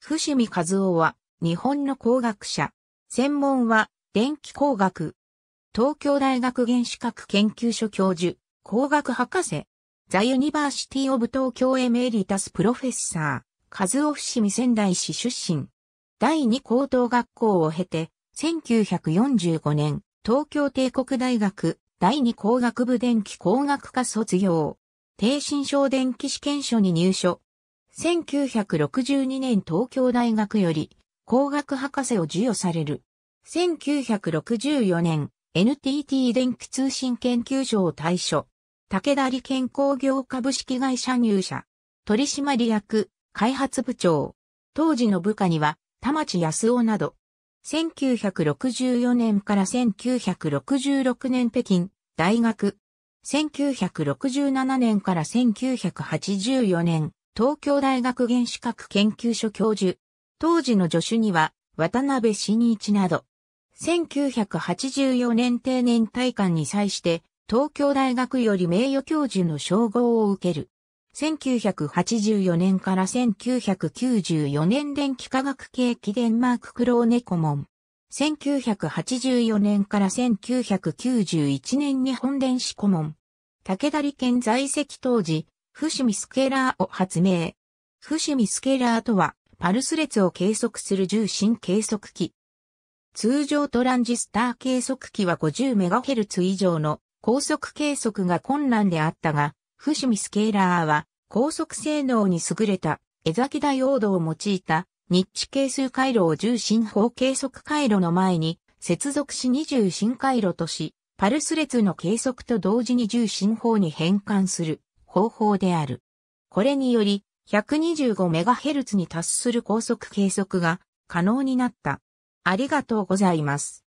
伏見和夫は、日本の工学者。専門は、電気工学。東京大学原子核研究所教授、工学博士。ザ・ユニバーシティ・オブ東京エメリタス・プロフェッサー、和夫伏見仙台市出身。第二高等学校を経て、1945年、東京帝国大学第二工学部電気工学科卒業。低心症電気試験所に入所、1962年東京大学より工学博士を授与される。1964年 NTT 電気通信研究所を退所。武田理健工業株式会社入社。取締役、開発部長。当時の部下には田町康夫など。1964年から1966年北京大学。1967年から1984年東京大学原子核研究所教授。当時の助手には、渡辺真一など、1984年定年退官に際して、東京大学より名誉教授の称号を受ける。1984年から1994年電気科学系機デンマーククローネコモン。1984年から1991年日本電子顧問。武田利健在籍当時、フシミスケラーを発明。フシミスケラーとは、パルス列を計測する重心計測器。通常トランジスター計測器は 50MHz 以上の高速計測が困難であったが、フシミスケーラーは高速性能に優れた江崎ダイオードを用いたニッチ係数回路を重心法計測回路の前に接続し二重心回路とし、パルス列の計測と同時に重心法に変換する。方法である。これにより 125MHz に達する高速計測が可能になった。ありがとうございます。